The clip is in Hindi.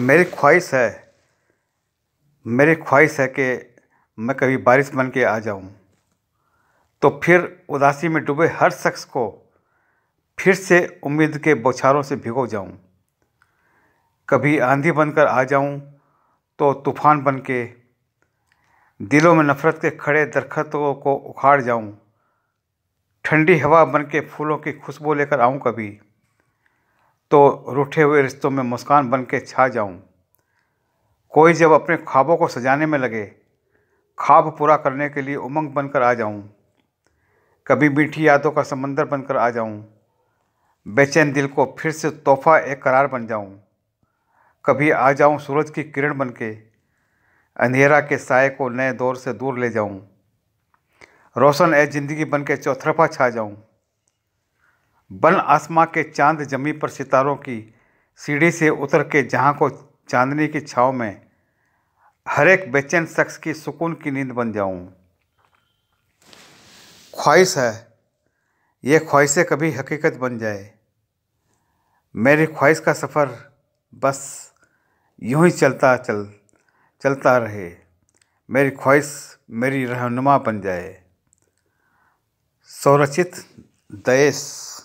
मेरी ख्वाहिश है मेरी ख्वाहिश है कि मैं कभी बारिश बन के आ जाऊं तो फिर उदासी में डूबे हर शख्स को फिर से उम्मीद के बौछारों से भिगो जाऊं कभी आंधी बनकर आ जाऊं तो तूफान बन के दिलों में नफ़रत के खड़े दरख्तों को उखाड़ जाऊं ठंडी हवा बन के फूलों की खुशबू लेकर आऊं कभी तो रूठे हुए रिश्तों में मुस्कान बन के छा जाऊँ कोई जब अपने ख्वाबों को सजाने में लगे ख्वाब पूरा करने के लिए उमंग बनकर आ जाऊँ कभी मीठी यादों का समंदर बनकर आ जाऊँ बेचैन दिल को फिर से तोहफा एक करार बन जाऊँ कभी आ जाऊँ सूरज की किरण बन के अंधेरा के साय को नए दौर से दूर ले जाऊँ रोशन ए ज़िंदगी बन के चौथरफा छा जाऊँ बन आसमां के चांद जमी पर सितारों की सीढ़ी से उतर के जहाँ को चांदनी की छाव में हर एक बेचैन शख्स की सुकून की नींद बन जाऊँ ख्वाहिश है ये ख्वाहिशें कभी हकीकत बन जाए मेरी ख्वाहिश का सफ़र बस यूं ही चलता चल चलता रहे मेरी ख्वाहिश मेरी रहनुमा बन जाए सौरचित दयेश